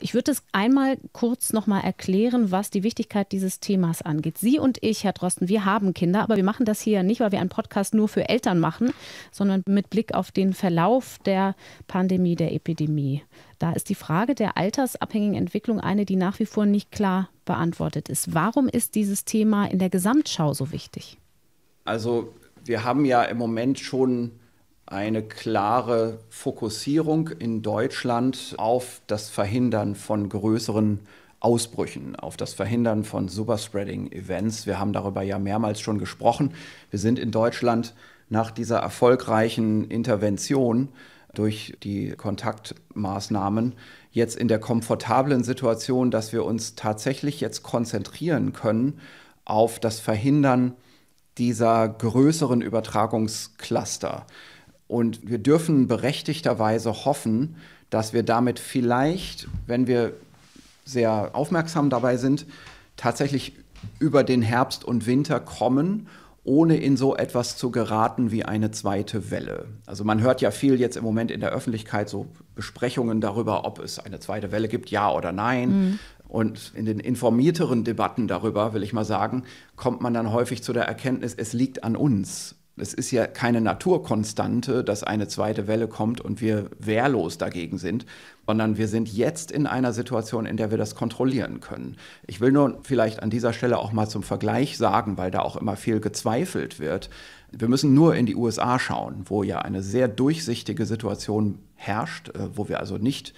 Ich würde es einmal kurz nochmal erklären, was die Wichtigkeit dieses Themas angeht. Sie und ich, Herr Drosten, wir haben Kinder, aber wir machen das hier nicht, weil wir einen Podcast nur für Eltern machen, sondern mit Blick auf den Verlauf der Pandemie, der Epidemie. Da ist die Frage der altersabhängigen Entwicklung eine, die nach wie vor nicht klar beantwortet ist. Warum ist dieses Thema in der Gesamtschau so wichtig? Also wir haben ja im Moment schon eine klare Fokussierung in Deutschland auf das Verhindern von größeren Ausbrüchen, auf das Verhindern von Superspreading-Events. Wir haben darüber ja mehrmals schon gesprochen. Wir sind in Deutschland nach dieser erfolgreichen Intervention durch die Kontaktmaßnahmen jetzt in der komfortablen Situation, dass wir uns tatsächlich jetzt konzentrieren können auf das Verhindern dieser größeren Übertragungscluster. Und wir dürfen berechtigterweise hoffen, dass wir damit vielleicht, wenn wir sehr aufmerksam dabei sind, tatsächlich über den Herbst und Winter kommen, ohne in so etwas zu geraten wie eine zweite Welle. Also man hört ja viel jetzt im Moment in der Öffentlichkeit so Besprechungen darüber, ob es eine zweite Welle gibt, ja oder nein. Mhm. Und in den informierteren Debatten darüber, will ich mal sagen, kommt man dann häufig zu der Erkenntnis, es liegt an uns. Es ist ja keine Naturkonstante, dass eine zweite Welle kommt und wir wehrlos dagegen sind, sondern wir sind jetzt in einer Situation, in der wir das kontrollieren können. Ich will nur vielleicht an dieser Stelle auch mal zum Vergleich sagen, weil da auch immer viel gezweifelt wird. Wir müssen nur in die USA schauen, wo ja eine sehr durchsichtige Situation herrscht, äh, wo wir also nicht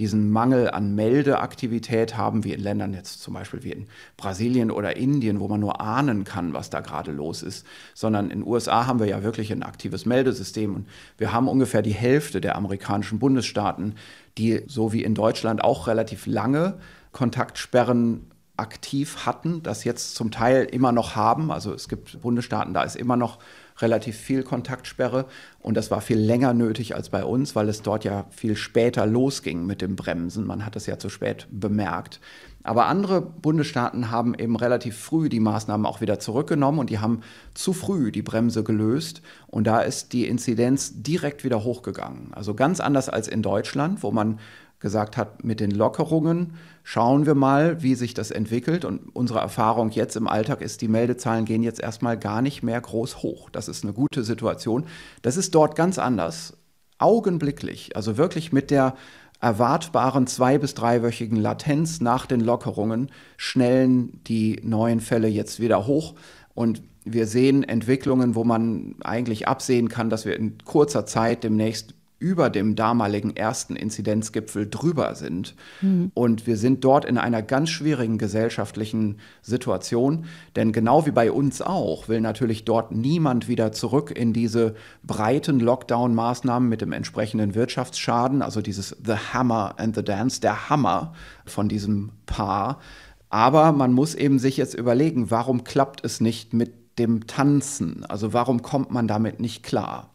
diesen Mangel an Meldeaktivität haben wir in Ländern jetzt zum Beispiel wie in Brasilien oder Indien, wo man nur ahnen kann, was da gerade los ist, sondern in den USA haben wir ja wirklich ein aktives Meldesystem und wir haben ungefähr die Hälfte der amerikanischen Bundesstaaten, die so wie in Deutschland auch relativ lange Kontaktsperren aktiv hatten, das jetzt zum Teil immer noch haben. Also es gibt Bundesstaaten, da ist immer noch relativ viel Kontaktsperre und das war viel länger nötig als bei uns, weil es dort ja viel später losging mit dem Bremsen. Man hat es ja zu spät bemerkt. Aber andere Bundesstaaten haben eben relativ früh die Maßnahmen auch wieder zurückgenommen und die haben zu früh die Bremse gelöst. Und da ist die Inzidenz direkt wieder hochgegangen. Also ganz anders als in Deutschland, wo man gesagt hat, mit den Lockerungen schauen wir mal, wie sich das entwickelt. Und unsere Erfahrung jetzt im Alltag ist, die Meldezahlen gehen jetzt erstmal gar nicht mehr groß hoch. Das ist eine gute Situation. Das ist dort ganz anders. Augenblicklich, also wirklich mit der erwartbaren zwei- bis dreiwöchigen Latenz nach den Lockerungen schnellen die neuen Fälle jetzt wieder hoch. Und wir sehen Entwicklungen, wo man eigentlich absehen kann, dass wir in kurzer Zeit demnächst über dem damaligen ersten Inzidenzgipfel drüber sind. Mhm. Und wir sind dort in einer ganz schwierigen gesellschaftlichen Situation, denn genau wie bei uns auch will natürlich dort niemand wieder zurück in diese breiten Lockdown-Maßnahmen mit dem entsprechenden Wirtschaftsschaden, also dieses The Hammer and the Dance, der Hammer von diesem Paar. Aber man muss eben sich jetzt überlegen, warum klappt es nicht mit dem Tanzen? Also warum kommt man damit nicht klar?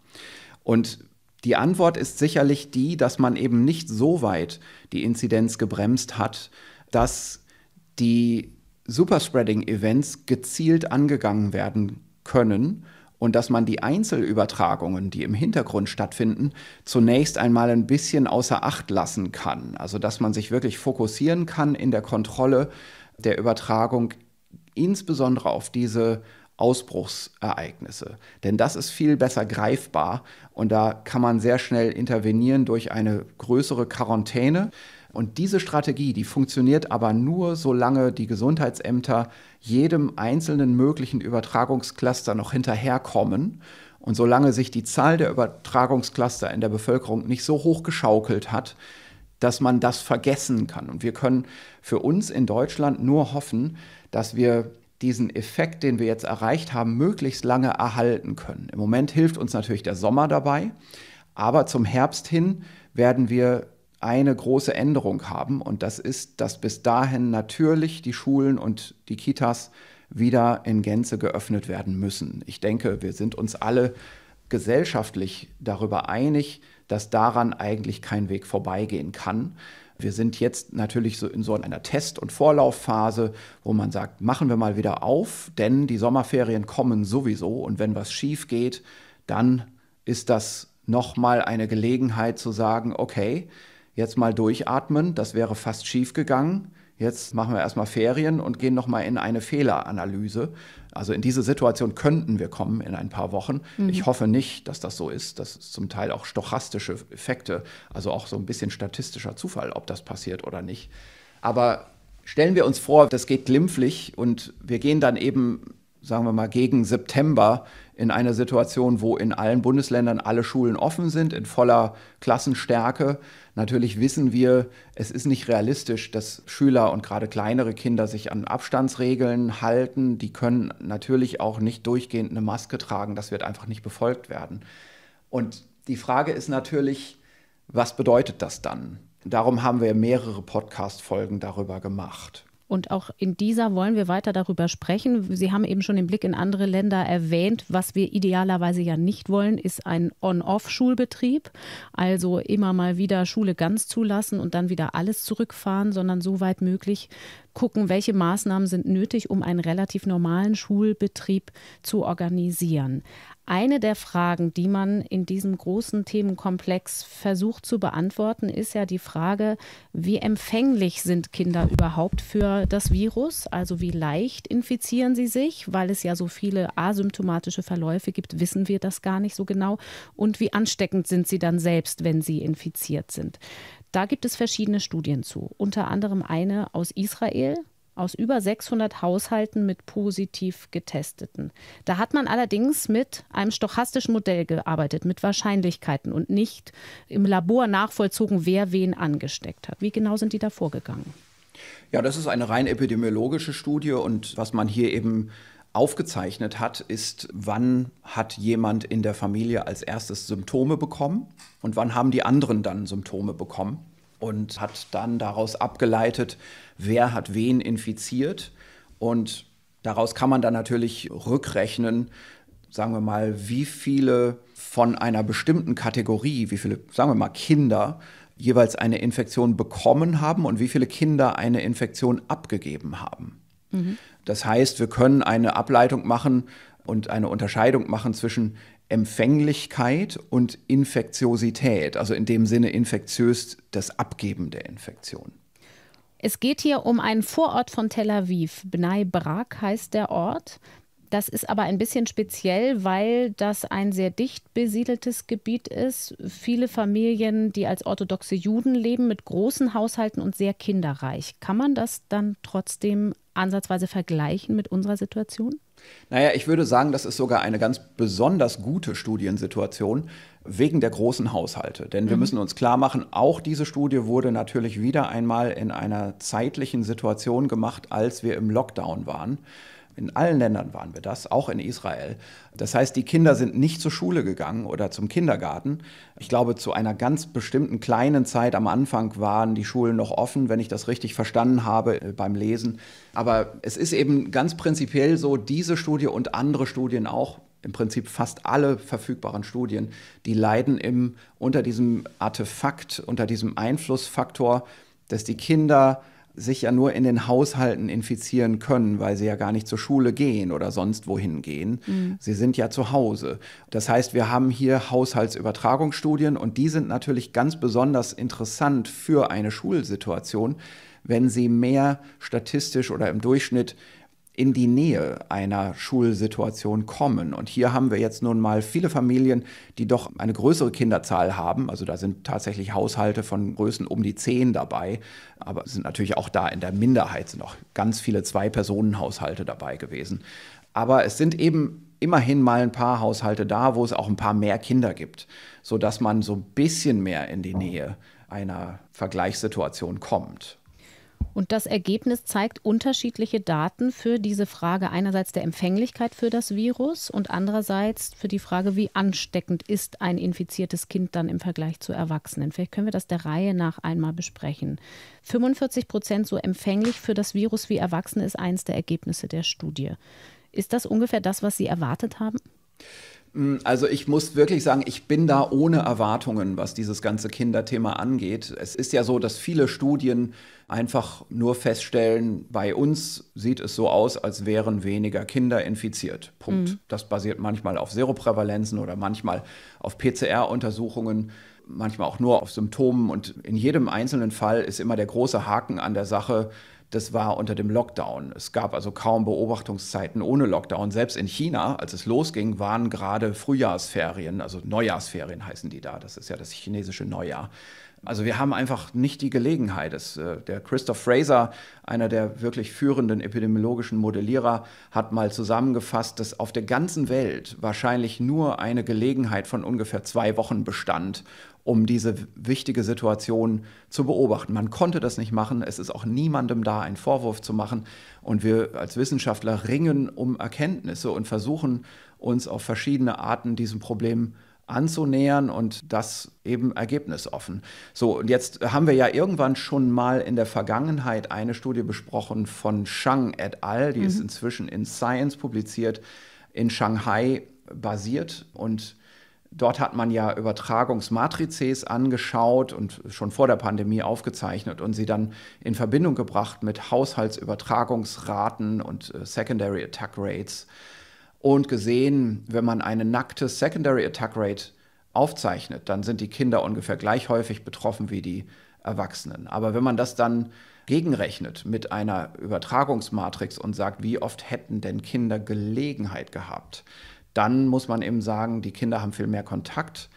Und die Antwort ist sicherlich die, dass man eben nicht so weit die Inzidenz gebremst hat, dass die Superspreading-Events gezielt angegangen werden können und dass man die Einzelübertragungen, die im Hintergrund stattfinden, zunächst einmal ein bisschen außer Acht lassen kann. Also dass man sich wirklich fokussieren kann in der Kontrolle der Übertragung, insbesondere auf diese Ausbruchsereignisse. Denn das ist viel besser greifbar und da kann man sehr schnell intervenieren durch eine größere Quarantäne. Und diese Strategie, die funktioniert aber nur, solange die Gesundheitsämter jedem einzelnen möglichen Übertragungscluster noch hinterherkommen und solange sich die Zahl der Übertragungscluster in der Bevölkerung nicht so hoch geschaukelt hat, dass man das vergessen kann. Und wir können für uns in Deutschland nur hoffen, dass wir diesen Effekt, den wir jetzt erreicht haben, möglichst lange erhalten können. Im Moment hilft uns natürlich der Sommer dabei, aber zum Herbst hin werden wir eine große Änderung haben und das ist, dass bis dahin natürlich die Schulen und die Kitas wieder in Gänze geöffnet werden müssen. Ich denke, wir sind uns alle gesellschaftlich darüber einig, dass daran eigentlich kein Weg vorbeigehen kann. Wir sind jetzt natürlich so in so einer Test- und Vorlaufphase, wo man sagt, machen wir mal wieder auf, denn die Sommerferien kommen sowieso und wenn was schief geht, dann ist das nochmal eine Gelegenheit zu sagen, okay, jetzt mal durchatmen, das wäre fast schief gegangen jetzt machen wir erstmal Ferien und gehen nochmal in eine Fehleranalyse. Also in diese Situation könnten wir kommen in ein paar Wochen. Mhm. Ich hoffe nicht, dass das so ist. Das ist zum Teil auch stochastische Effekte, also auch so ein bisschen statistischer Zufall, ob das passiert oder nicht. Aber stellen wir uns vor, das geht glimpflich und wir gehen dann eben sagen wir mal, gegen September in einer Situation, wo in allen Bundesländern alle Schulen offen sind, in voller Klassenstärke. Natürlich wissen wir, es ist nicht realistisch, dass Schüler und gerade kleinere Kinder sich an Abstandsregeln halten. Die können natürlich auch nicht durchgehend eine Maske tragen. Das wird einfach nicht befolgt werden. Und die Frage ist natürlich, was bedeutet das dann? Darum haben wir mehrere Podcast-Folgen darüber gemacht. Und auch in dieser wollen wir weiter darüber sprechen. Sie haben eben schon den Blick in andere Länder erwähnt. Was wir idealerweise ja nicht wollen, ist ein On-Off-Schulbetrieb. Also immer mal wieder Schule ganz zulassen und dann wieder alles zurückfahren, sondern so weit möglich gucken, welche Maßnahmen sind nötig, um einen relativ normalen Schulbetrieb zu organisieren. Eine der Fragen, die man in diesem großen Themenkomplex versucht zu beantworten, ist ja die Frage, wie empfänglich sind Kinder überhaupt für das Virus? Also wie leicht infizieren sie sich? Weil es ja so viele asymptomatische Verläufe gibt, wissen wir das gar nicht so genau. Und wie ansteckend sind sie dann selbst, wenn sie infiziert sind? Da gibt es verschiedene Studien zu, unter anderem eine aus Israel, aus über 600 Haushalten mit positiv getesteten. Da hat man allerdings mit einem stochastischen Modell gearbeitet, mit Wahrscheinlichkeiten und nicht im Labor nachvollzogen, wer wen angesteckt hat. Wie genau sind die da vorgegangen? Ja, das ist eine rein epidemiologische Studie und was man hier eben aufgezeichnet hat, ist, wann hat jemand in der Familie als erstes Symptome bekommen und wann haben die anderen dann Symptome bekommen und hat dann daraus abgeleitet, wer hat wen infiziert. Und daraus kann man dann natürlich rückrechnen, sagen wir mal, wie viele von einer bestimmten Kategorie, wie viele, sagen wir mal, Kinder jeweils eine Infektion bekommen haben und wie viele Kinder eine Infektion abgegeben haben. Mhm. Das heißt, wir können eine Ableitung machen und eine Unterscheidung machen zwischen Empfänglichkeit und Infektiosität, also in dem Sinne infektiös das Abgeben der Infektion. Es geht hier um einen Vorort von Tel Aviv. Bnei Brak heißt der Ort. Das ist aber ein bisschen speziell, weil das ein sehr dicht besiedeltes Gebiet ist. Viele Familien, die als orthodoxe Juden leben, mit großen Haushalten und sehr kinderreich. Kann man das dann trotzdem ansatzweise vergleichen mit unserer Situation? Naja, ich würde sagen, das ist sogar eine ganz besonders gute Studiensituation wegen der großen Haushalte. Denn mhm. wir müssen uns klar machen, auch diese Studie wurde natürlich wieder einmal in einer zeitlichen Situation gemacht, als wir im Lockdown waren. In allen Ländern waren wir das, auch in Israel. Das heißt, die Kinder sind nicht zur Schule gegangen oder zum Kindergarten. Ich glaube, zu einer ganz bestimmten kleinen Zeit am Anfang waren die Schulen noch offen, wenn ich das richtig verstanden habe äh, beim Lesen. Aber es ist eben ganz prinzipiell so, diese Studie und andere Studien auch, im Prinzip fast alle verfügbaren Studien, die leiden im, unter diesem Artefakt, unter diesem Einflussfaktor, dass die Kinder sich ja nur in den Haushalten infizieren können, weil sie ja gar nicht zur Schule gehen oder sonst wohin gehen. Mhm. Sie sind ja zu Hause. Das heißt, wir haben hier Haushaltsübertragungsstudien und die sind natürlich ganz besonders interessant für eine Schulsituation, wenn sie mehr statistisch oder im Durchschnitt in die Nähe einer Schulsituation kommen. Und hier haben wir jetzt nun mal viele Familien, die doch eine größere Kinderzahl haben. Also da sind tatsächlich Haushalte von Größen um die zehn dabei. Aber es sind natürlich auch da in der Minderheit sind auch ganz viele Zwei-Personen-Haushalte dabei gewesen. Aber es sind eben immerhin mal ein paar Haushalte da, wo es auch ein paar mehr Kinder gibt, sodass man so ein bisschen mehr in die Nähe einer Vergleichssituation kommt. Und das Ergebnis zeigt unterschiedliche Daten für diese Frage einerseits der Empfänglichkeit für das Virus und andererseits für die Frage, wie ansteckend ist ein infiziertes Kind dann im Vergleich zu Erwachsenen. Vielleicht können wir das der Reihe nach einmal besprechen. 45 Prozent so empfänglich für das Virus wie Erwachsene ist eines der Ergebnisse der Studie. Ist das ungefähr das, was Sie erwartet haben? Hm, also ich muss wirklich sagen, ich bin da ohne Erwartungen, was dieses ganze Kinderthema angeht. Es ist ja so, dass viele Studien einfach nur feststellen, bei uns sieht es so aus, als wären weniger Kinder infiziert. Punkt. Mhm. Das basiert manchmal auf Seroprävalenzen oder manchmal auf PCR-Untersuchungen, manchmal auch nur auf Symptomen. Und in jedem einzelnen Fall ist immer der große Haken an der Sache, das war unter dem Lockdown. Es gab also kaum Beobachtungszeiten ohne Lockdown. Selbst in China, als es losging, waren gerade Frühjahrsferien, also Neujahrsferien heißen die da. Das ist ja das chinesische Neujahr. Also wir haben einfach nicht die Gelegenheit. Es, äh, der Christoph Fraser, einer der wirklich führenden epidemiologischen Modellierer, hat mal zusammengefasst, dass auf der ganzen Welt wahrscheinlich nur eine Gelegenheit von ungefähr zwei Wochen bestand, um diese wichtige Situation zu beobachten. Man konnte das nicht machen. Es ist auch niemandem da, einen Vorwurf zu machen. Und wir als Wissenschaftler ringen um Erkenntnisse und versuchen uns auf verschiedene Arten diesem Problem anzunähern und das eben ergebnisoffen. So, und jetzt haben wir ja irgendwann schon mal in der Vergangenheit eine Studie besprochen von Shang et al., die mhm. ist inzwischen in Science publiziert, in Shanghai basiert und Dort hat man ja Übertragungsmatrizes angeschaut und schon vor der Pandemie aufgezeichnet und sie dann in Verbindung gebracht mit Haushaltsübertragungsraten und äh, Secondary Attack Rates und gesehen, wenn man eine nackte Secondary Attack Rate aufzeichnet, dann sind die Kinder ungefähr gleich häufig betroffen wie die Erwachsenen. Aber wenn man das dann gegenrechnet mit einer Übertragungsmatrix und sagt, wie oft hätten denn Kinder Gelegenheit gehabt, dann muss man eben sagen, die Kinder haben viel mehr Kontakt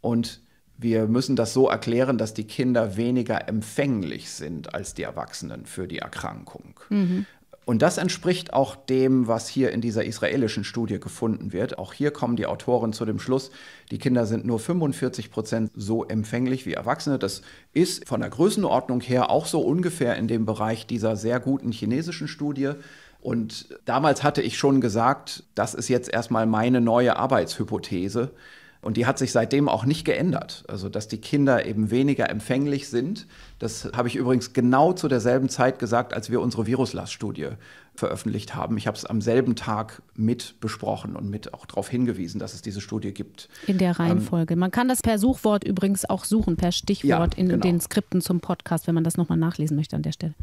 und wir müssen das so erklären, dass die Kinder weniger empfänglich sind als die Erwachsenen für die Erkrankung. Mhm. Und das entspricht auch dem, was hier in dieser israelischen Studie gefunden wird. Auch hier kommen die Autoren zu dem Schluss, die Kinder sind nur 45 Prozent so empfänglich wie Erwachsene. Das ist von der Größenordnung her auch so ungefähr in dem Bereich dieser sehr guten chinesischen Studie. Und damals hatte ich schon gesagt, das ist jetzt erstmal meine neue Arbeitshypothese. Und die hat sich seitdem auch nicht geändert. Also, dass die Kinder eben weniger empfänglich sind. Das habe ich übrigens genau zu derselben Zeit gesagt, als wir unsere Viruslaststudie veröffentlicht haben. Ich habe es am selben Tag mit besprochen und mit auch darauf hingewiesen, dass es diese Studie gibt. In der ähm, Reihenfolge. Ähm, man kann das per Suchwort übrigens auch suchen, per Stichwort ja, in genau. den Skripten zum Podcast, wenn man das nochmal nachlesen möchte an der Stelle.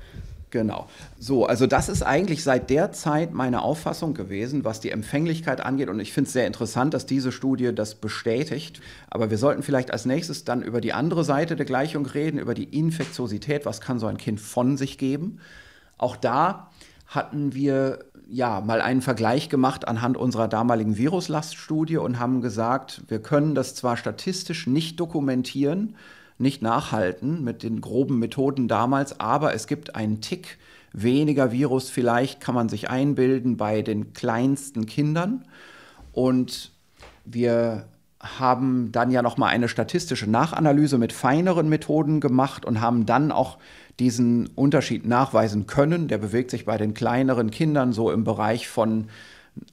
Genau. So, also das ist eigentlich seit der Zeit meine Auffassung gewesen, was die Empfänglichkeit angeht. Und ich finde es sehr interessant, dass diese Studie das bestätigt. Aber wir sollten vielleicht als nächstes dann über die andere Seite der Gleichung reden, über die Infektiosität. Was kann so ein Kind von sich geben? Auch da hatten wir ja mal einen Vergleich gemacht anhand unserer damaligen Viruslaststudie und haben gesagt, wir können das zwar statistisch nicht dokumentieren, nicht nachhalten mit den groben Methoden damals, aber es gibt einen Tick weniger Virus vielleicht kann man sich einbilden bei den kleinsten Kindern und wir haben dann ja nochmal eine statistische Nachanalyse mit feineren Methoden gemacht und haben dann auch diesen Unterschied nachweisen können. Der bewegt sich bei den kleineren Kindern so im Bereich von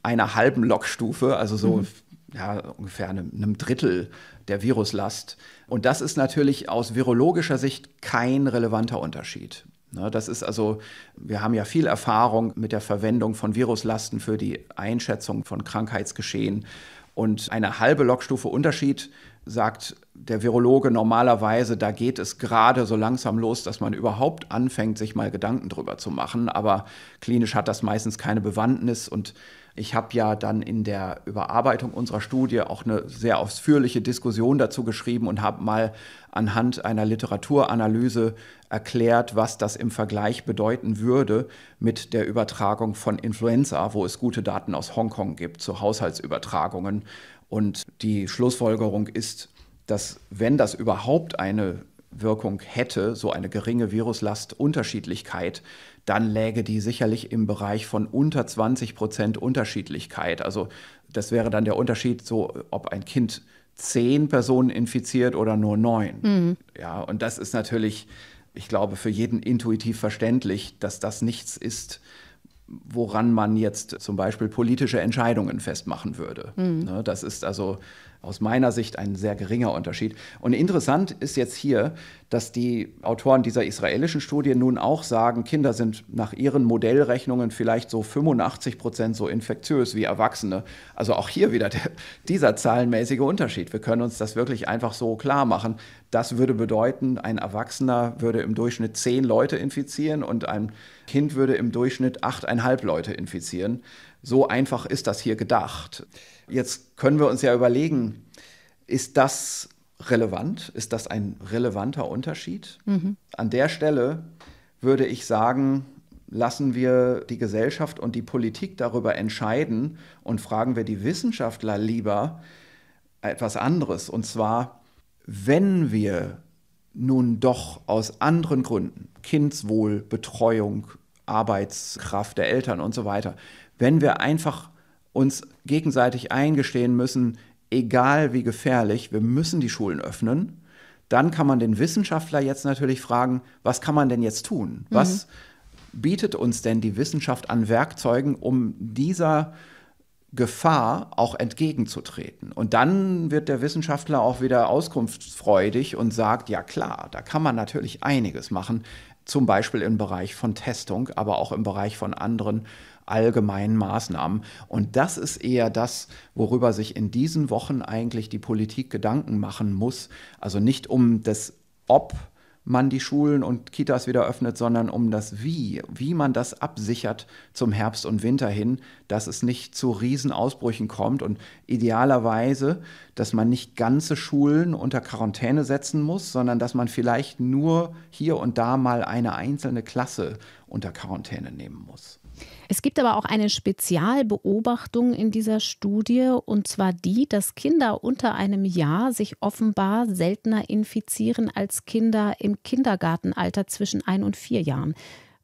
einer halben Lockstufe, also so mhm ja, ungefähr einem, einem Drittel der Viruslast. Und das ist natürlich aus virologischer Sicht kein relevanter Unterschied. Ne, das ist also, wir haben ja viel Erfahrung mit der Verwendung von Viruslasten für die Einschätzung von Krankheitsgeschehen. Und eine halbe Lockstufe Unterschied sagt der Virologe normalerweise, da geht es gerade so langsam los, dass man überhaupt anfängt, sich mal Gedanken drüber zu machen. Aber klinisch hat das meistens keine Bewandtnis und ich habe ja dann in der Überarbeitung unserer Studie auch eine sehr ausführliche Diskussion dazu geschrieben und habe mal anhand einer Literaturanalyse erklärt, was das im Vergleich bedeuten würde mit der Übertragung von Influenza, wo es gute Daten aus Hongkong gibt zu Haushaltsübertragungen. Und die Schlussfolgerung ist, dass wenn das überhaupt eine Wirkung hätte, so eine geringe Viruslastunterschiedlichkeit, dann läge die sicherlich im Bereich von unter 20 Prozent Unterschiedlichkeit. Also das wäre dann der Unterschied, so ob ein Kind zehn Personen infiziert oder nur neun. Mhm. Ja, und das ist natürlich, ich glaube, für jeden intuitiv verständlich, dass das nichts ist, woran man jetzt zum Beispiel politische Entscheidungen festmachen würde. Mhm. Ne, das ist also aus meiner Sicht ein sehr geringer Unterschied. Und interessant ist jetzt hier, dass die Autoren dieser israelischen Studie nun auch sagen, Kinder sind nach ihren Modellrechnungen vielleicht so 85 Prozent so infektiös wie Erwachsene. Also auch hier wieder der, dieser zahlenmäßige Unterschied. Wir können uns das wirklich einfach so klar machen. Das würde bedeuten, ein Erwachsener würde im Durchschnitt zehn Leute infizieren und ein Kind würde im Durchschnitt achteinhalb Leute infizieren. So einfach ist das hier gedacht. Jetzt können wir uns ja überlegen, ist das relevant? Ist das ein relevanter Unterschied? Mhm. An der Stelle würde ich sagen, lassen wir die Gesellschaft und die Politik darüber entscheiden und fragen wir die Wissenschaftler lieber etwas anderes. Und zwar, wenn wir nun doch aus anderen Gründen, Kindswohl, Betreuung, Arbeitskraft der Eltern und so weiter, wenn wir einfach uns gegenseitig eingestehen müssen, egal wie gefährlich, wir müssen die Schulen öffnen. Dann kann man den Wissenschaftler jetzt natürlich fragen, was kann man denn jetzt tun? Mhm. Was bietet uns denn die Wissenschaft an Werkzeugen, um dieser Gefahr auch entgegenzutreten. Und dann wird der Wissenschaftler auch wieder auskunftsfreudig und sagt, ja klar, da kann man natürlich einiges machen zum Beispiel im Bereich von Testung, aber auch im Bereich von anderen allgemeinen Maßnahmen. Und das ist eher das, worüber sich in diesen Wochen eigentlich die Politik Gedanken machen muss. Also nicht um das Ob, man die Schulen und Kitas wieder öffnet, sondern um das Wie, wie man das absichert zum Herbst und Winter hin, dass es nicht zu Riesenausbrüchen kommt und idealerweise, dass man nicht ganze Schulen unter Quarantäne setzen muss, sondern dass man vielleicht nur hier und da mal eine einzelne Klasse unter Quarantäne nehmen muss. Es gibt aber auch eine Spezialbeobachtung in dieser Studie, und zwar die, dass Kinder unter einem Jahr sich offenbar seltener infizieren als Kinder im Kindergartenalter zwischen ein und vier Jahren.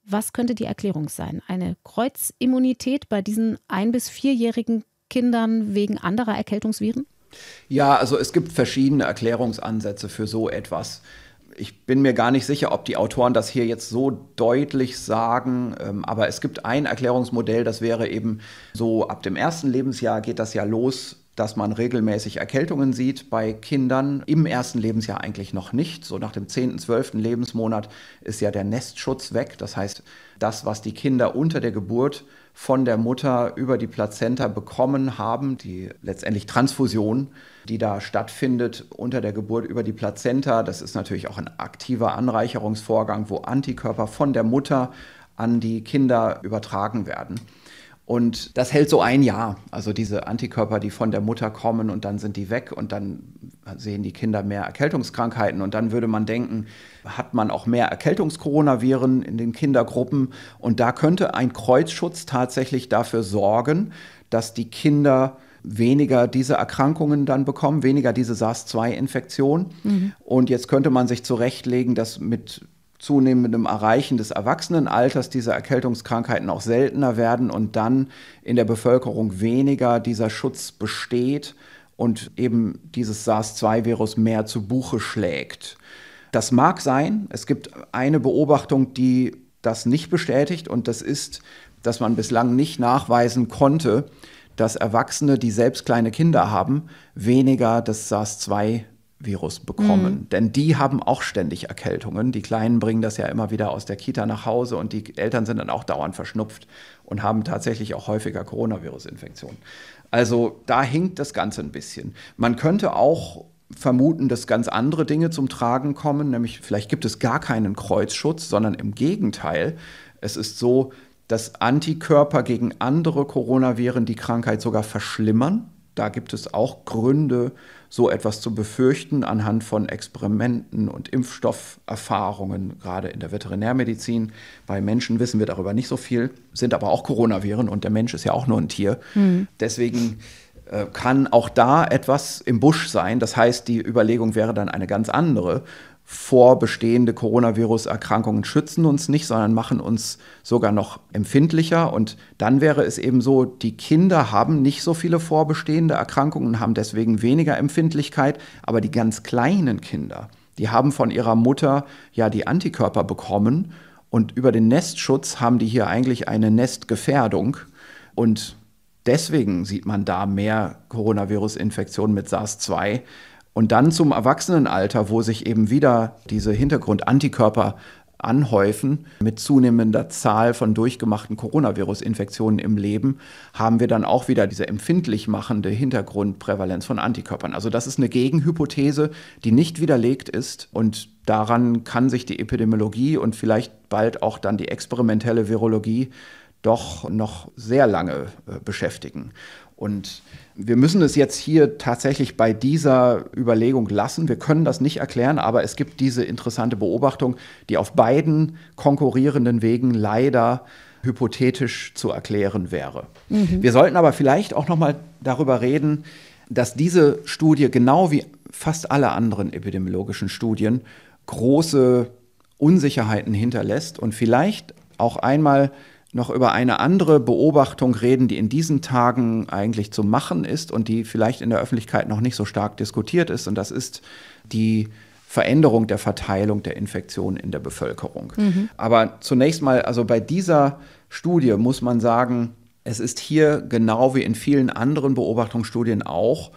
Was könnte die Erklärung sein? Eine Kreuzimmunität bei diesen ein- bis vierjährigen Kindern wegen anderer Erkältungsviren? Ja, also es gibt verschiedene Erklärungsansätze für so etwas ich bin mir gar nicht sicher, ob die Autoren das hier jetzt so deutlich sagen, ähm, aber es gibt ein Erklärungsmodell, das wäre eben so, ab dem ersten Lebensjahr geht das ja los, dass man regelmäßig Erkältungen sieht bei Kindern. Im ersten Lebensjahr eigentlich noch nicht. So nach dem 10., 12. Lebensmonat ist ja der Nestschutz weg. Das heißt, das, was die Kinder unter der Geburt von der Mutter über die Plazenta bekommen haben, die letztendlich Transfusion, die da stattfindet unter der Geburt über die Plazenta. Das ist natürlich auch ein aktiver Anreicherungsvorgang, wo Antikörper von der Mutter an die Kinder übertragen werden. Und das hält so ein Jahr. Also diese Antikörper, die von der Mutter kommen und dann sind die weg und dann sehen die Kinder mehr Erkältungskrankheiten. Und dann würde man denken, hat man auch mehr Erkältungskoronaviren in den Kindergruppen. Und da könnte ein Kreuzschutz tatsächlich dafür sorgen, dass die Kinder weniger diese Erkrankungen dann bekommen, weniger diese SARS-2-Infektion. Mhm. Und jetzt könnte man sich zurechtlegen, dass mit zunehmendem Erreichen des Erwachsenenalters diese Erkältungskrankheiten auch seltener werden und dann in der Bevölkerung weniger dieser Schutz besteht und eben dieses SARS-2-Virus mehr zu Buche schlägt. Das mag sein. Es gibt eine Beobachtung, die das nicht bestätigt und das ist, dass man bislang nicht nachweisen konnte, dass Erwachsene, die selbst kleine Kinder haben, weniger das SARS-2 Virus bekommen. Mhm. Denn die haben auch ständig Erkältungen. Die Kleinen bringen das ja immer wieder aus der Kita nach Hause und die Eltern sind dann auch dauernd verschnupft und haben tatsächlich auch häufiger Coronavirus-Infektionen. Also da hinkt das Ganze ein bisschen. Man könnte auch vermuten, dass ganz andere Dinge zum Tragen kommen, nämlich vielleicht gibt es gar keinen Kreuzschutz, sondern im Gegenteil, es ist so, dass Antikörper gegen andere Coronaviren die Krankheit sogar verschlimmern. Da gibt es auch Gründe, so etwas zu befürchten anhand von Experimenten und Impfstofferfahrungen, gerade in der Veterinärmedizin. Bei Menschen wissen wir darüber nicht so viel, sind aber auch Coronaviren und der Mensch ist ja auch nur ein Tier. Mhm. Deswegen äh, kann auch da etwas im Busch sein. Das heißt, die Überlegung wäre dann eine ganz andere vor bestehende Coronavirus-Erkrankungen schützen uns nicht, sondern machen uns sogar noch empfindlicher. Und dann wäre es eben so, die Kinder haben nicht so viele vorbestehende Erkrankungen und haben deswegen weniger Empfindlichkeit, aber die ganz kleinen Kinder, die haben von ihrer Mutter ja die Antikörper bekommen und über den Nestschutz haben die hier eigentlich eine Nestgefährdung und deswegen sieht man da mehr Coronavirus-Infektionen mit SARS-2 und dann zum Erwachsenenalter, wo sich eben wieder diese Hintergrundantikörper anhäufen mit zunehmender Zahl von durchgemachten Coronavirus-Infektionen im Leben, haben wir dann auch wieder diese empfindlich machende Hintergrundprävalenz von Antikörpern. Also das ist eine Gegenhypothese, die nicht widerlegt ist und daran kann sich die Epidemiologie und vielleicht bald auch dann die experimentelle Virologie doch noch sehr lange äh, beschäftigen. Und wir müssen es jetzt hier tatsächlich bei dieser Überlegung lassen. Wir können das nicht erklären, aber es gibt diese interessante Beobachtung, die auf beiden konkurrierenden Wegen leider hypothetisch zu erklären wäre. Mhm. Wir sollten aber vielleicht auch noch mal darüber reden, dass diese Studie genau wie fast alle anderen epidemiologischen Studien große Unsicherheiten hinterlässt und vielleicht auch einmal noch über eine andere Beobachtung reden, die in diesen Tagen eigentlich zu machen ist und die vielleicht in der Öffentlichkeit noch nicht so stark diskutiert ist. Und das ist die Veränderung der Verteilung der Infektionen in der Bevölkerung. Mhm. Aber zunächst mal, also bei dieser Studie muss man sagen, es ist hier genau wie in vielen anderen Beobachtungsstudien auch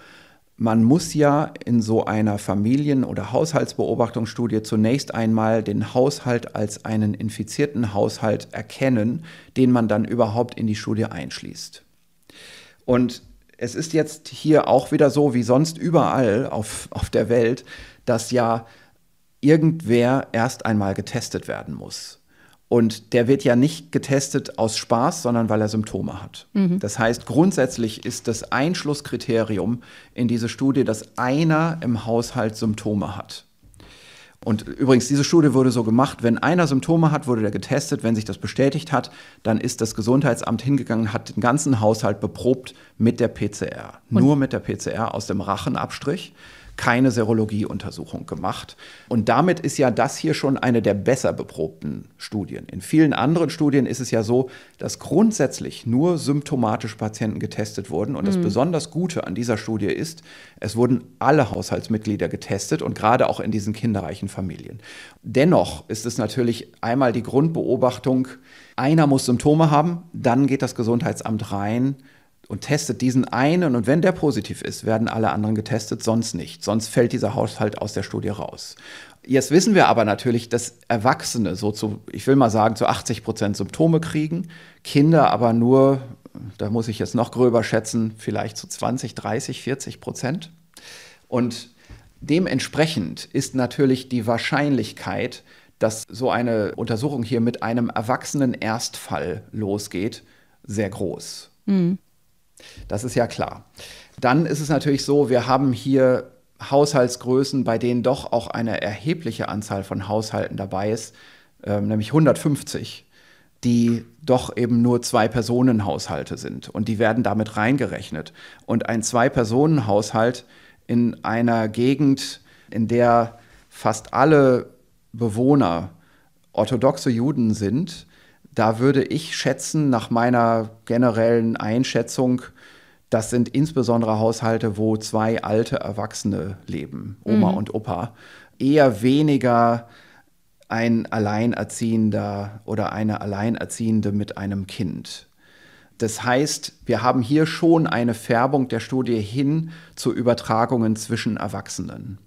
man muss ja in so einer Familien- oder Haushaltsbeobachtungsstudie zunächst einmal den Haushalt als einen infizierten Haushalt erkennen, den man dann überhaupt in die Studie einschließt. Und es ist jetzt hier auch wieder so wie sonst überall auf, auf der Welt, dass ja irgendwer erst einmal getestet werden muss. Und der wird ja nicht getestet aus Spaß, sondern weil er Symptome hat. Mhm. Das heißt, grundsätzlich ist das Einschlusskriterium in diese Studie, dass einer im Haushalt Symptome hat. Und übrigens, diese Studie wurde so gemacht, wenn einer Symptome hat, wurde der getestet. Wenn sich das bestätigt hat, dann ist das Gesundheitsamt hingegangen, hat den ganzen Haushalt beprobt mit der PCR. Und? Nur mit der PCR aus dem Rachenabstrich keine Serologieuntersuchung gemacht. Und damit ist ja das hier schon eine der besser beprobten Studien. In vielen anderen Studien ist es ja so, dass grundsätzlich nur symptomatische Patienten getestet wurden. Und das mhm. besonders Gute an dieser Studie ist, es wurden alle Haushaltsmitglieder getestet und gerade auch in diesen kinderreichen Familien. Dennoch ist es natürlich einmal die Grundbeobachtung, einer muss Symptome haben, dann geht das Gesundheitsamt rein und testet diesen einen und wenn der positiv ist, werden alle anderen getestet, sonst nicht. Sonst fällt dieser Haushalt aus der Studie raus. Jetzt wissen wir aber natürlich, dass Erwachsene so zu, ich will mal sagen, zu 80 Prozent Symptome kriegen, Kinder aber nur, da muss ich jetzt noch gröber schätzen, vielleicht zu 20, 30, 40 Prozent. Und dementsprechend ist natürlich die Wahrscheinlichkeit, dass so eine Untersuchung hier mit einem erwachsenen Erstfall losgeht, sehr groß. Mhm. Das ist ja klar. Dann ist es natürlich so, wir haben hier Haushaltsgrößen, bei denen doch auch eine erhebliche Anzahl von Haushalten dabei ist, ähm, nämlich 150, die doch eben nur Zwei-Personen-Haushalte sind. Und die werden damit reingerechnet. Und ein Zwei-Personen-Haushalt in einer Gegend, in der fast alle Bewohner orthodoxe Juden sind, da würde ich schätzen, nach meiner generellen Einschätzung, das sind insbesondere Haushalte, wo zwei alte Erwachsene leben, Oma mhm. und Opa. Eher weniger ein Alleinerziehender oder eine Alleinerziehende mit einem Kind. Das heißt, wir haben hier schon eine Färbung der Studie hin zu Übertragungen zwischen Erwachsenen.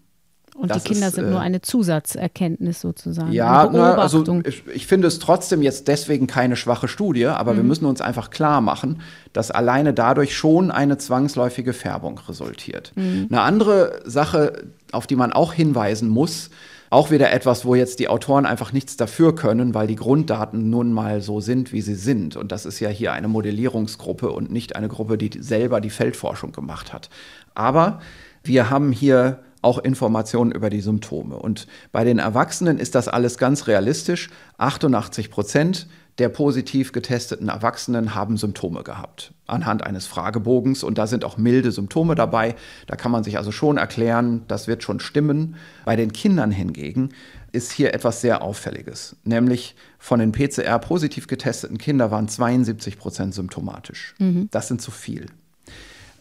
Und das die Kinder ist, sind nur äh, eine Zusatzerkenntnis sozusagen. Ja, na, also ich, ich, finde es trotzdem jetzt deswegen keine schwache Studie, aber mhm. wir müssen uns einfach klar machen, dass alleine dadurch schon eine zwangsläufige Färbung resultiert. Mhm. Eine andere Sache, auf die man auch hinweisen muss, auch wieder etwas, wo jetzt die Autoren einfach nichts dafür können, weil die Grunddaten nun mal so sind, wie sie sind. Und das ist ja hier eine Modellierungsgruppe und nicht eine Gruppe, die selber die Feldforschung gemacht hat. Aber wir haben hier auch Informationen über die Symptome. Und bei den Erwachsenen ist das alles ganz realistisch. 88 Prozent der positiv getesteten Erwachsenen haben Symptome gehabt anhand eines Fragebogens und da sind auch milde Symptome dabei. Da kann man sich also schon erklären, das wird schon stimmen. Bei den Kindern hingegen ist hier etwas sehr Auffälliges, nämlich von den PCR positiv getesteten Kindern waren 72 Prozent symptomatisch. Mhm. Das sind zu viel.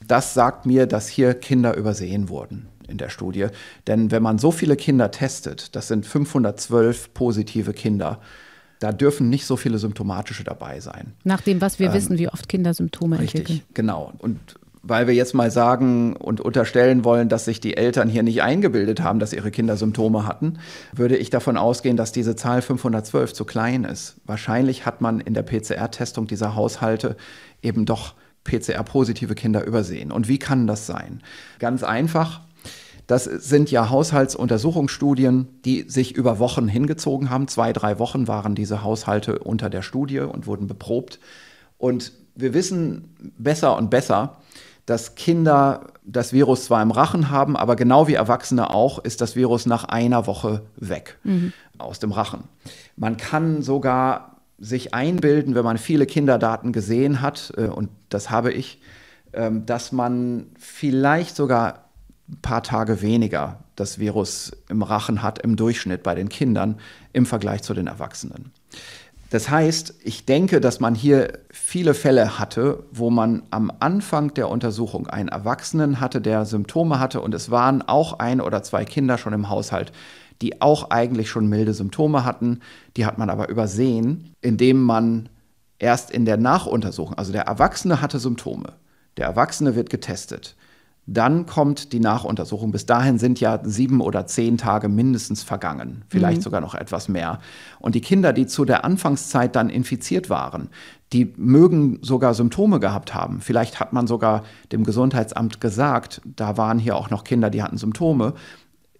Das sagt mir, dass hier Kinder übersehen wurden in der Studie. Denn wenn man so viele Kinder testet, das sind 512 positive Kinder, da dürfen nicht so viele symptomatische dabei sein. Nach dem, was wir ähm, wissen, wie oft Kinder Symptome richtig, entwickeln. Richtig, genau. Und weil wir jetzt mal sagen und unterstellen wollen, dass sich die Eltern hier nicht eingebildet haben, dass ihre Kinder Symptome hatten, würde ich davon ausgehen, dass diese Zahl 512 zu klein ist. Wahrscheinlich hat man in der PCR-Testung dieser Haushalte eben doch PCR-positive Kinder übersehen. Und wie kann das sein? Ganz einfach, das sind ja Haushaltsuntersuchungsstudien, die sich über Wochen hingezogen haben. Zwei, drei Wochen waren diese Haushalte unter der Studie und wurden beprobt. Und wir wissen besser und besser, dass Kinder das Virus zwar im Rachen haben, aber genau wie Erwachsene auch ist das Virus nach einer Woche weg mhm. aus dem Rachen. Man kann sogar sich einbilden, wenn man viele Kinderdaten gesehen hat, äh, und das habe ich, ähm, dass man vielleicht sogar ein paar Tage weniger das Virus im Rachen hat im Durchschnitt bei den Kindern im Vergleich zu den Erwachsenen. Das heißt, ich denke, dass man hier viele Fälle hatte, wo man am Anfang der Untersuchung einen Erwachsenen hatte, der Symptome hatte und es waren auch ein oder zwei Kinder schon im Haushalt, die auch eigentlich schon milde Symptome hatten. Die hat man aber übersehen, indem man erst in der Nachuntersuchung, also der Erwachsene hatte Symptome, der Erwachsene wird getestet. Dann kommt die Nachuntersuchung. Bis dahin sind ja sieben oder zehn Tage mindestens vergangen, vielleicht mhm. sogar noch etwas mehr. Und die Kinder, die zu der Anfangszeit dann infiziert waren, die mögen sogar Symptome gehabt haben. Vielleicht hat man sogar dem Gesundheitsamt gesagt, da waren hier auch noch Kinder, die hatten Symptome.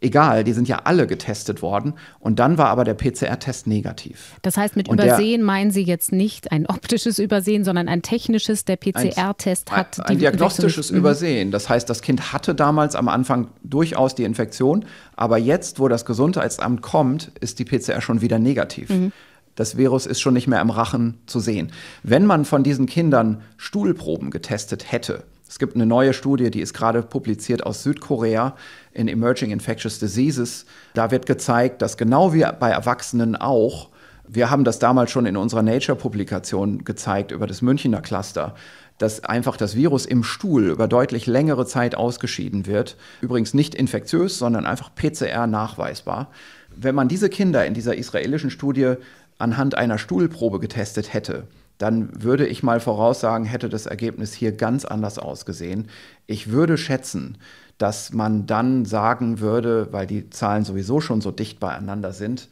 Egal, die sind ja alle getestet worden und dann war aber der PCR-Test negativ. Das heißt, mit und Übersehen der, meinen Sie jetzt nicht ein optisches Übersehen, sondern ein technisches. Der PCR-Test hat ein, ein die diagnostisches mhm. Übersehen. Das heißt, das Kind hatte damals am Anfang durchaus die Infektion, aber jetzt, wo das Gesundheitsamt kommt, ist die PCR schon wieder negativ. Mhm. Das Virus ist schon nicht mehr im Rachen zu sehen. Wenn man von diesen Kindern Stuhlproben getestet hätte, es gibt eine neue Studie, die ist gerade publiziert aus Südkorea in Emerging Infectious Diseases. Da wird gezeigt, dass genau wie bei Erwachsenen auch, wir haben das damals schon in unserer Nature-Publikation gezeigt über das Münchner Cluster, dass einfach das Virus im Stuhl über deutlich längere Zeit ausgeschieden wird. Übrigens nicht infektiös, sondern einfach PCR nachweisbar. Wenn man diese Kinder in dieser israelischen Studie anhand einer Stuhlprobe getestet hätte, dann würde ich mal voraussagen, hätte das Ergebnis hier ganz anders ausgesehen. Ich würde schätzen, dass man dann sagen würde, weil die Zahlen sowieso schon so dicht beieinander sind,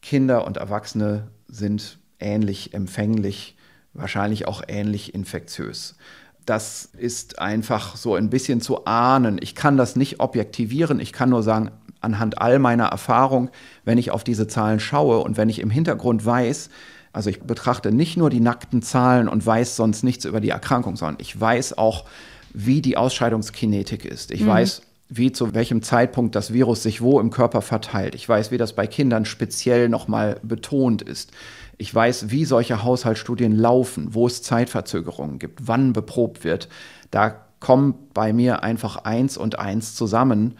Kinder und Erwachsene sind ähnlich empfänglich, wahrscheinlich auch ähnlich infektiös. Das ist einfach so ein bisschen zu ahnen. Ich kann das nicht objektivieren. Ich kann nur sagen, anhand all meiner Erfahrung, wenn ich auf diese Zahlen schaue und wenn ich im Hintergrund weiß, also ich betrachte nicht nur die nackten Zahlen und weiß sonst nichts über die Erkrankung, sondern ich weiß auch, wie die Ausscheidungskinetik ist. Ich mhm. weiß, wie zu welchem Zeitpunkt das Virus sich wo im Körper verteilt. Ich weiß, wie das bei Kindern speziell nochmal betont ist. Ich weiß, wie solche Haushaltsstudien laufen, wo es Zeitverzögerungen gibt, wann beprobt wird. Da kommen bei mir einfach eins und eins zusammen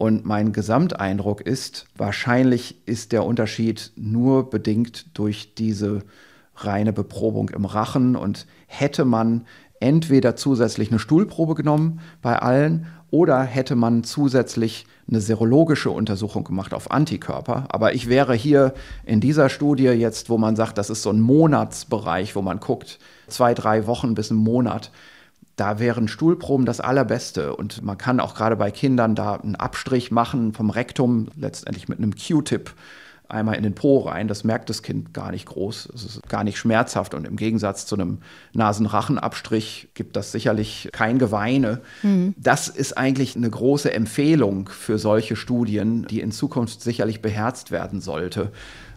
und mein Gesamteindruck ist, wahrscheinlich ist der Unterschied nur bedingt durch diese reine Beprobung im Rachen. Und hätte man entweder zusätzlich eine Stuhlprobe genommen bei allen oder hätte man zusätzlich eine serologische Untersuchung gemacht auf Antikörper. Aber ich wäre hier in dieser Studie jetzt, wo man sagt, das ist so ein Monatsbereich, wo man guckt, zwei, drei Wochen bis einen Monat da wären Stuhlproben das Allerbeste. Und man kann auch gerade bei Kindern da einen Abstrich machen vom Rektum, letztendlich mit einem Q-Tip einmal in den Po rein. Das merkt das Kind gar nicht groß. Es ist gar nicht schmerzhaft. Und im Gegensatz zu einem Nasenrachenabstrich gibt das sicherlich kein Geweine. Mhm. Das ist eigentlich eine große Empfehlung für solche Studien, die in Zukunft sicherlich beherzt werden sollte.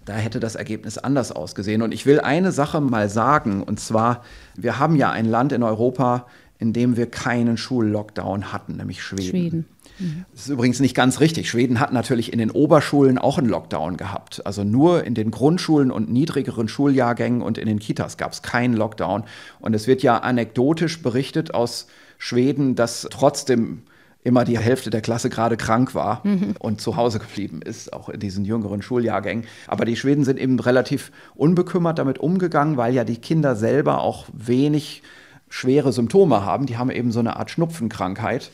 Da hätte das Ergebnis anders ausgesehen. Und ich will eine Sache mal sagen. Und zwar, wir haben ja ein Land in Europa, in dem wir keinen Schullockdown hatten, nämlich Schweden. Schweden. Mhm. Das ist übrigens nicht ganz richtig. Schweden hat natürlich in den Oberschulen auch einen Lockdown gehabt. Also nur in den Grundschulen und niedrigeren Schuljahrgängen und in den Kitas gab es keinen Lockdown. Und es wird ja anekdotisch berichtet aus Schweden, dass trotzdem immer die Hälfte der Klasse gerade krank war mhm. und zu Hause geblieben ist, auch in diesen jüngeren Schuljahrgängen. Aber die Schweden sind eben relativ unbekümmert damit umgegangen, weil ja die Kinder selber auch wenig schwere Symptome haben. Die haben eben so eine Art Schnupfenkrankheit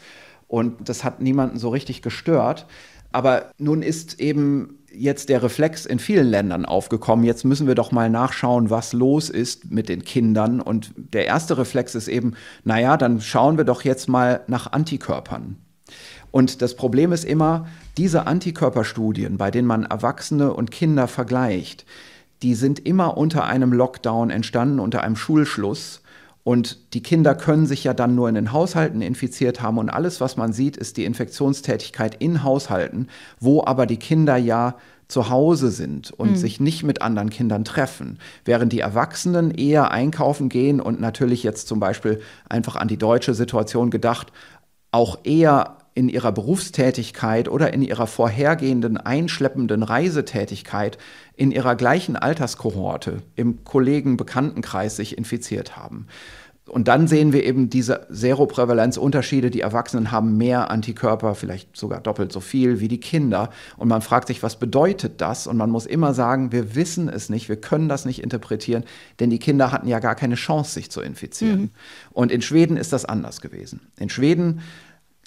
und das hat niemanden so richtig gestört. Aber nun ist eben jetzt der Reflex in vielen Ländern aufgekommen. Jetzt müssen wir doch mal nachschauen, was los ist mit den Kindern. Und der erste Reflex ist eben, naja, dann schauen wir doch jetzt mal nach Antikörpern. Und das Problem ist immer, diese Antikörperstudien, bei denen man Erwachsene und Kinder vergleicht, die sind immer unter einem Lockdown entstanden, unter einem Schulschluss. Und die Kinder können sich ja dann nur in den Haushalten infiziert haben. Und alles, was man sieht, ist die Infektionstätigkeit in Haushalten, wo aber die Kinder ja zu Hause sind und mhm. sich nicht mit anderen Kindern treffen, während die Erwachsenen eher einkaufen gehen und natürlich jetzt zum Beispiel einfach an die deutsche Situation gedacht, auch eher in ihrer Berufstätigkeit oder in ihrer vorhergehenden einschleppenden Reisetätigkeit in ihrer gleichen Alterskohorte im Kollegen, Bekanntenkreis sich infiziert haben. Und dann sehen wir eben diese Seroprävalenzunterschiede. Die Erwachsenen haben mehr Antikörper, vielleicht sogar doppelt so viel wie die Kinder. Und man fragt sich, was bedeutet das? Und man muss immer sagen, wir wissen es nicht, wir können das nicht interpretieren, denn die Kinder hatten ja gar keine Chance, sich zu infizieren. Mhm. Und in Schweden ist das anders gewesen. In Schweden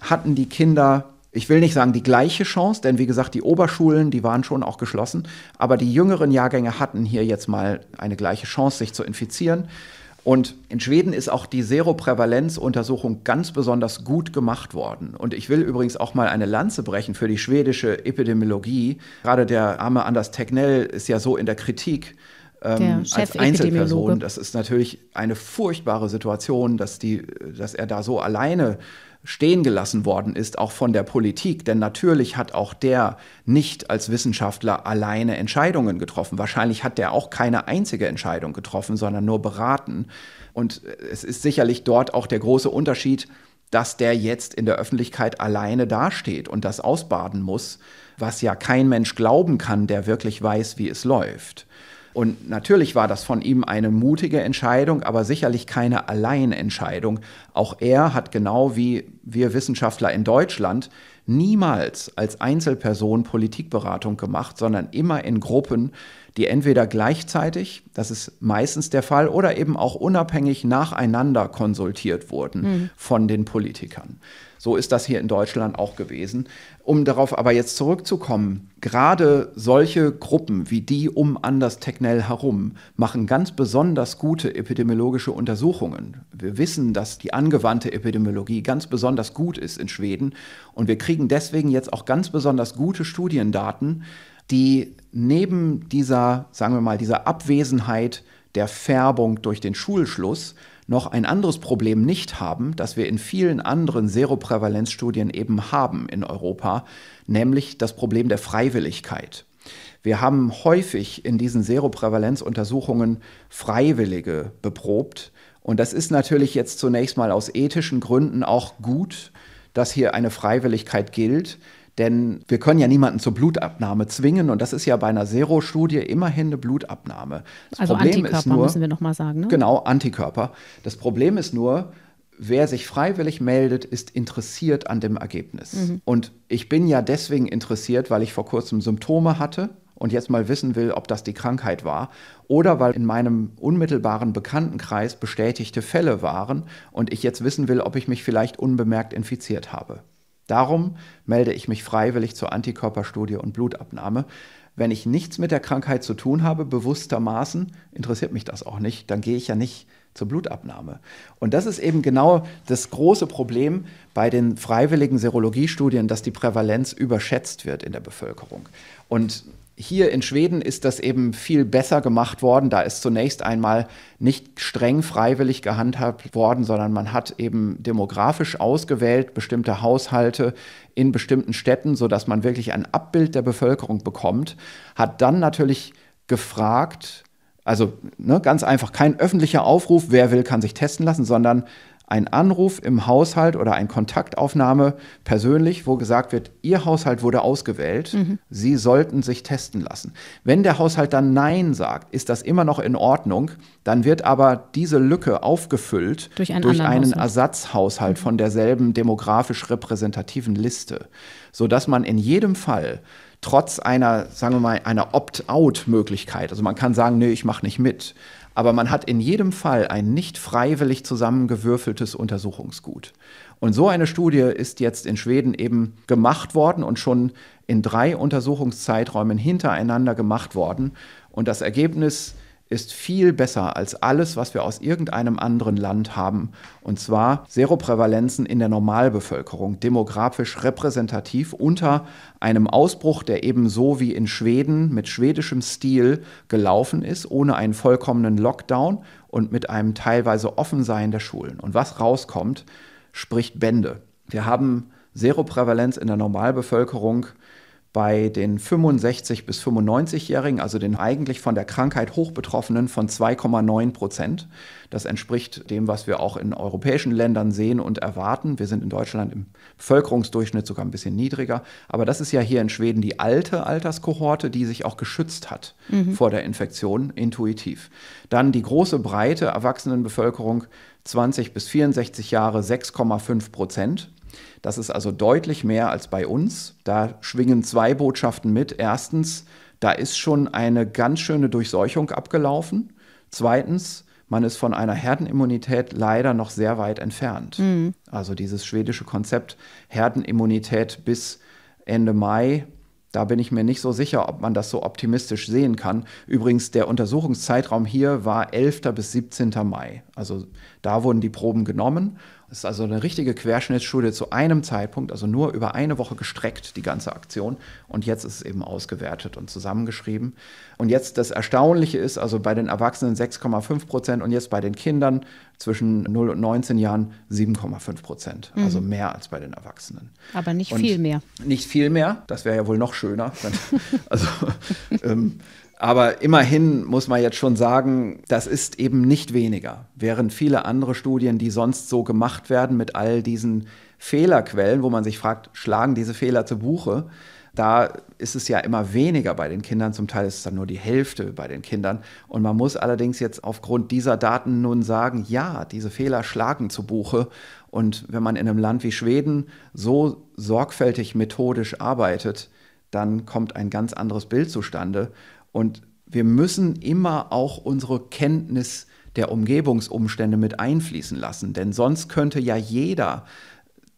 hatten die Kinder ich will nicht sagen die gleiche Chance, denn wie gesagt, die Oberschulen, die waren schon auch geschlossen, aber die jüngeren Jahrgänge hatten hier jetzt mal eine gleiche Chance, sich zu infizieren. Und in Schweden ist auch die Seroprävalenzuntersuchung ganz besonders gut gemacht worden. Und ich will übrigens auch mal eine Lanze brechen für die schwedische Epidemiologie. Gerade der arme Anders Tegnell ist ja so in der Kritik ähm, als Einzelperson. Das ist natürlich eine furchtbare Situation, dass, die, dass er da so alleine äh, stehen gelassen worden ist, auch von der Politik. Denn natürlich hat auch der nicht als Wissenschaftler alleine Entscheidungen getroffen. Wahrscheinlich hat der auch keine einzige Entscheidung getroffen, sondern nur beraten. Und es ist sicherlich dort auch der große Unterschied, dass der jetzt in der Öffentlichkeit alleine dasteht und das ausbaden muss, was ja kein Mensch glauben kann, der wirklich weiß, wie es läuft. Und natürlich war das von ihm eine mutige Entscheidung, aber sicherlich keine Alleinentscheidung. Auch er hat genau wie wir Wissenschaftler in Deutschland niemals als Einzelperson Politikberatung gemacht, sondern immer in Gruppen, die entweder gleichzeitig, das ist meistens der Fall, oder eben auch unabhängig nacheinander konsultiert wurden mhm. von den Politikern. So ist das hier in Deutschland auch gewesen. Um darauf aber jetzt zurückzukommen, gerade solche Gruppen wie die um Anders Technell herum machen ganz besonders gute epidemiologische Untersuchungen. Wir wissen, dass die angewandte Epidemiologie ganz besonders gut ist in Schweden und wir kriegen deswegen jetzt auch ganz besonders gute Studiendaten, die neben dieser, sagen wir mal, dieser Abwesenheit der Färbung durch den Schulschluss noch ein anderes Problem nicht haben, das wir in vielen anderen Seroprävalenzstudien eben haben in Europa, nämlich das Problem der Freiwilligkeit. Wir haben häufig in diesen Seroprävalenzuntersuchungen Freiwillige beprobt. Und das ist natürlich jetzt zunächst mal aus ethischen Gründen auch gut, dass hier eine Freiwilligkeit gilt. Denn wir können ja niemanden zur Blutabnahme zwingen und das ist ja bei einer zero studie immerhin eine Blutabnahme. Das also Problem Antikörper ist nur, müssen wir nochmal sagen. Ne? Genau, Antikörper. Das Problem ist nur, wer sich freiwillig meldet, ist interessiert an dem Ergebnis. Mhm. Und ich bin ja deswegen interessiert, weil ich vor kurzem Symptome hatte und jetzt mal wissen will, ob das die Krankheit war oder weil in meinem unmittelbaren Bekanntenkreis bestätigte Fälle waren und ich jetzt wissen will, ob ich mich vielleicht unbemerkt infiziert habe. Darum melde ich mich freiwillig zur Antikörperstudie und Blutabnahme. Wenn ich nichts mit der Krankheit zu tun habe, bewusstermaßen, interessiert mich das auch nicht, dann gehe ich ja nicht zur Blutabnahme. Und das ist eben genau das große Problem bei den freiwilligen Serologiestudien, dass die Prävalenz überschätzt wird in der Bevölkerung. Und hier in Schweden ist das eben viel besser gemacht worden. Da ist zunächst einmal nicht streng freiwillig gehandhabt worden, sondern man hat eben demografisch ausgewählt bestimmte Haushalte in bestimmten Städten, sodass man wirklich ein Abbild der Bevölkerung bekommt. Hat dann natürlich gefragt, also ne, ganz einfach kein öffentlicher Aufruf, wer will, kann sich testen lassen, sondern ein Anruf im Haushalt oder eine Kontaktaufnahme persönlich, wo gesagt wird, Ihr Haushalt wurde ausgewählt, mhm. Sie sollten sich testen lassen. Wenn der Haushalt dann Nein sagt, ist das immer noch in Ordnung, dann wird aber diese Lücke aufgefüllt durch, einen, durch einen Ersatzhaushalt mhm. von derselben demografisch repräsentativen Liste, sodass man in jedem Fall trotz einer, sagen wir mal, einer Opt-out-Möglichkeit, also man kann sagen, nee, ich mache nicht mit, aber man hat in jedem Fall ein nicht freiwillig zusammengewürfeltes Untersuchungsgut. Und so eine Studie ist jetzt in Schweden eben gemacht worden und schon in drei Untersuchungszeiträumen hintereinander gemacht worden. Und das Ergebnis ist viel besser als alles, was wir aus irgendeinem anderen Land haben. Und zwar Seroprävalenzen in der Normalbevölkerung, demografisch repräsentativ unter einem Ausbruch, der eben so wie in Schweden mit schwedischem Stil gelaufen ist, ohne einen vollkommenen Lockdown und mit einem teilweise Offensein der Schulen. Und was rauskommt, spricht Bände. Wir haben Seroprävalenz in der Normalbevölkerung bei den 65 bis 95-Jährigen, also den eigentlich von der Krankheit hochbetroffenen von 2,9 Prozent. Das entspricht dem, was wir auch in europäischen Ländern sehen und erwarten. Wir sind in Deutschland im Bevölkerungsdurchschnitt sogar ein bisschen niedriger. Aber das ist ja hier in Schweden die alte Alterskohorte, die sich auch geschützt hat mhm. vor der Infektion intuitiv. Dann die große breite Erwachsenenbevölkerung 20 bis 64 Jahre 6,5 Prozent. Das ist also deutlich mehr als bei uns. Da schwingen zwei Botschaften mit. Erstens, da ist schon eine ganz schöne Durchseuchung abgelaufen. Zweitens, man ist von einer Herdenimmunität leider noch sehr weit entfernt. Mhm. Also dieses schwedische Konzept Herdenimmunität bis Ende Mai, da bin ich mir nicht so sicher, ob man das so optimistisch sehen kann. Übrigens, der Untersuchungszeitraum hier war 11. bis 17. Mai. Also da wurden die Proben genommen das ist also eine richtige Querschnittsstudie zu einem Zeitpunkt, also nur über eine Woche gestreckt, die ganze Aktion. Und jetzt ist es eben ausgewertet und zusammengeschrieben. Und jetzt das Erstaunliche ist, also bei den Erwachsenen 6,5 Prozent und jetzt bei den Kindern zwischen 0 und 19 Jahren 7,5 Prozent. Mhm. Also mehr als bei den Erwachsenen. Aber nicht und viel mehr. Nicht viel mehr. Das wäre ja wohl noch schöner. Wenn, also ähm, aber immerhin muss man jetzt schon sagen, das ist eben nicht weniger. Während viele andere Studien, die sonst so gemacht werden mit all diesen Fehlerquellen, wo man sich fragt, schlagen diese Fehler zu Buche, da ist es ja immer weniger bei den Kindern, zum Teil ist es dann nur die Hälfte bei den Kindern. Und man muss allerdings jetzt aufgrund dieser Daten nun sagen, ja, diese Fehler schlagen zu Buche. Und wenn man in einem Land wie Schweden so sorgfältig methodisch arbeitet, dann kommt ein ganz anderes Bild zustande. Und wir müssen immer auch unsere Kenntnis der Umgebungsumstände mit einfließen lassen, denn sonst könnte ja jeder,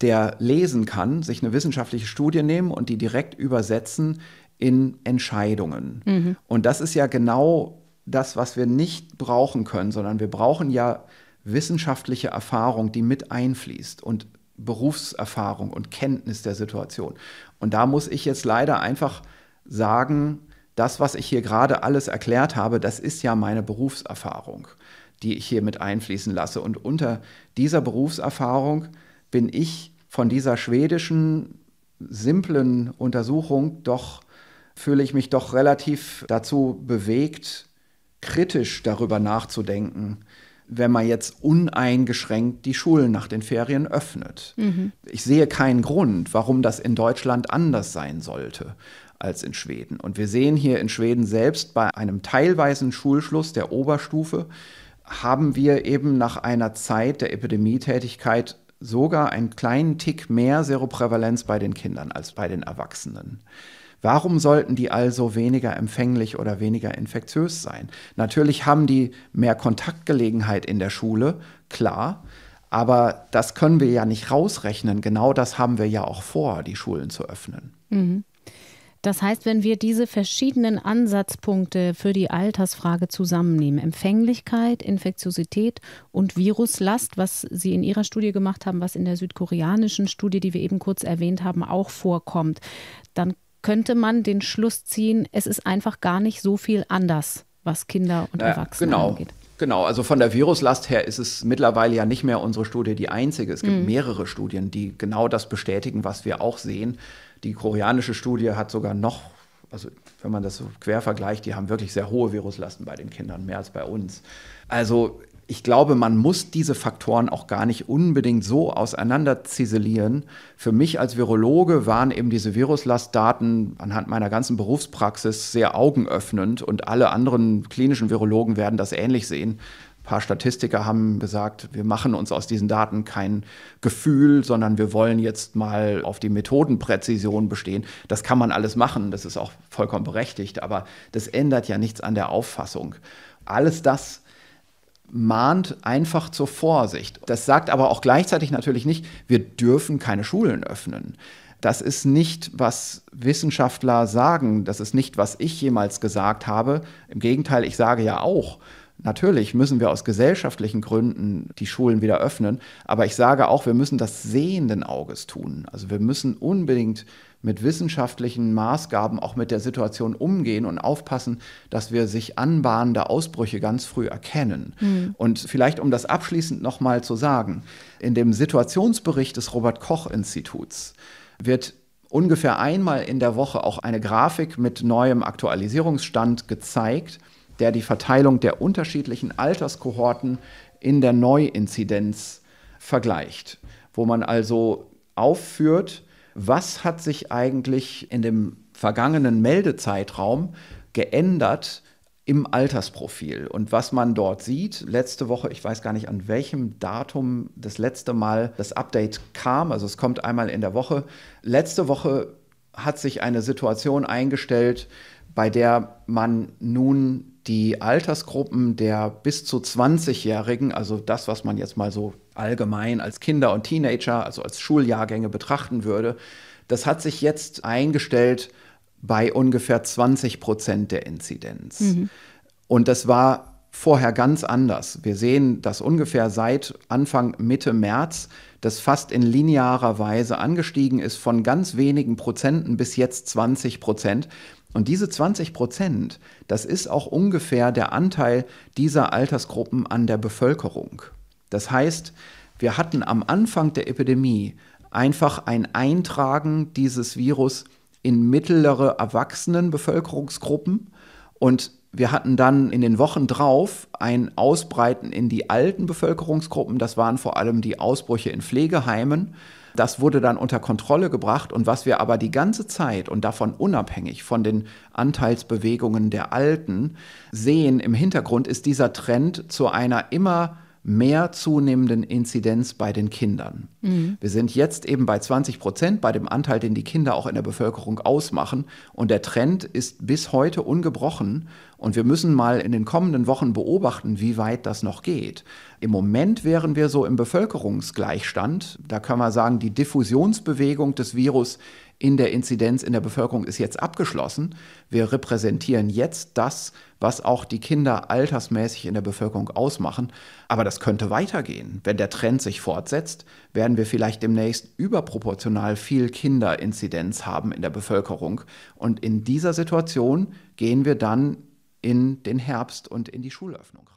der lesen kann, sich eine wissenschaftliche Studie nehmen und die direkt übersetzen in Entscheidungen. Mhm. Und das ist ja genau das, was wir nicht brauchen können, sondern wir brauchen ja wissenschaftliche Erfahrung, die mit einfließt und Berufserfahrung und Kenntnis der Situation. Und da muss ich jetzt leider einfach sagen, das, was ich hier gerade alles erklärt habe, das ist ja meine Berufserfahrung, die ich hier mit einfließen lasse. Und unter dieser Berufserfahrung bin ich von dieser schwedischen, simplen Untersuchung doch, fühle ich mich doch relativ dazu bewegt, kritisch darüber nachzudenken, wenn man jetzt uneingeschränkt die Schulen nach den Ferien öffnet. Mhm. Ich sehe keinen Grund, warum das in Deutschland anders sein sollte als in Schweden. Und wir sehen hier in Schweden selbst bei einem teilweisen Schulschluss der Oberstufe, haben wir eben nach einer Zeit der Epidemietätigkeit sogar einen kleinen Tick mehr Seroprävalenz bei den Kindern als bei den Erwachsenen. Warum sollten die also weniger empfänglich oder weniger infektiös sein? Natürlich haben die mehr Kontaktgelegenheit in der Schule, klar, aber das können wir ja nicht rausrechnen. Genau das haben wir ja auch vor, die Schulen zu öffnen. Mhm. Das heißt, wenn wir diese verschiedenen Ansatzpunkte für die Altersfrage zusammennehmen, Empfänglichkeit, Infektiosität und Viruslast, was Sie in Ihrer Studie gemacht haben, was in der südkoreanischen Studie, die wir eben kurz erwähnt haben, auch vorkommt, dann könnte man den Schluss ziehen, es ist einfach gar nicht so viel anders was Kinder und Erwachsene genau. angeht. Genau, also von der Viruslast her ist es mittlerweile ja nicht mehr unsere Studie die einzige. Es gibt mhm. mehrere Studien, die genau das bestätigen, was wir auch sehen. Die koreanische Studie hat sogar noch, also wenn man das so quer vergleicht, die haben wirklich sehr hohe Viruslasten bei den Kindern, mehr als bei uns. Also ich glaube, man muss diese Faktoren auch gar nicht unbedingt so auseinander ziselieren. Für mich als Virologe waren eben diese Viruslastdaten anhand meiner ganzen Berufspraxis sehr augenöffnend und alle anderen klinischen Virologen werden das ähnlich sehen. Ein paar Statistiker haben gesagt, wir machen uns aus diesen Daten kein Gefühl, sondern wir wollen jetzt mal auf die Methodenpräzision bestehen. Das kann man alles machen, das ist auch vollkommen berechtigt, aber das ändert ja nichts an der Auffassung. Alles das mahnt einfach zur Vorsicht. Das sagt aber auch gleichzeitig natürlich nicht, wir dürfen keine Schulen öffnen. Das ist nicht, was Wissenschaftler sagen, das ist nicht, was ich jemals gesagt habe. Im Gegenteil, ich sage ja auch, natürlich müssen wir aus gesellschaftlichen Gründen die Schulen wieder öffnen, aber ich sage auch, wir müssen das sehenden Auges tun. Also wir müssen unbedingt mit wissenschaftlichen Maßgaben auch mit der Situation umgehen und aufpassen, dass wir sich anbahnende Ausbrüche ganz früh erkennen. Mhm. Und vielleicht, um das abschließend nochmal zu sagen, in dem Situationsbericht des Robert Koch Instituts wird ungefähr einmal in der Woche auch eine Grafik mit neuem Aktualisierungsstand gezeigt, der die Verteilung der unterschiedlichen Alterskohorten in der Neuinzidenz vergleicht, wo man also aufführt, was hat sich eigentlich in dem vergangenen Meldezeitraum geändert im Altersprofil. Und was man dort sieht, letzte Woche, ich weiß gar nicht an welchem Datum das letzte Mal das Update kam, also es kommt einmal in der Woche. Letzte Woche hat sich eine Situation eingestellt, bei der man nun die Altersgruppen der bis zu 20-Jährigen, also das, was man jetzt mal so allgemein als Kinder und Teenager, also als Schuljahrgänge betrachten würde, das hat sich jetzt eingestellt bei ungefähr 20 Prozent der Inzidenz. Mhm. Und das war vorher ganz anders. Wir sehen, dass ungefähr seit Anfang Mitte März das fast in linearer Weise angestiegen ist von ganz wenigen Prozenten bis jetzt 20 Prozent. Und diese 20 Prozent, das ist auch ungefähr der Anteil dieser Altersgruppen an der Bevölkerung. Das heißt, wir hatten am Anfang der Epidemie einfach ein Eintragen dieses Virus in mittlere Erwachsenenbevölkerungsgruppen und wir hatten dann in den Wochen drauf ein Ausbreiten in die alten Bevölkerungsgruppen. Das waren vor allem die Ausbrüche in Pflegeheimen. Das wurde dann unter Kontrolle gebracht. Und was wir aber die ganze Zeit und davon unabhängig von den Anteilsbewegungen der Alten sehen im Hintergrund, ist dieser Trend zu einer immer mehr zunehmenden Inzidenz bei den Kindern. Mhm. Wir sind jetzt eben bei 20 Prozent bei dem Anteil, den die Kinder auch in der Bevölkerung ausmachen. Und der Trend ist bis heute ungebrochen. Und wir müssen mal in den kommenden Wochen beobachten, wie weit das noch geht. Im Moment wären wir so im Bevölkerungsgleichstand. Da kann man sagen, die Diffusionsbewegung des Virus in der Inzidenz in der Bevölkerung ist jetzt abgeschlossen. Wir repräsentieren jetzt das, was auch die Kinder altersmäßig in der Bevölkerung ausmachen. Aber das könnte weitergehen. Wenn der Trend sich fortsetzt, werden wir vielleicht demnächst überproportional viel Kinderinzidenz haben in der Bevölkerung. Und in dieser Situation gehen wir dann in den Herbst und in die Schulöffnung.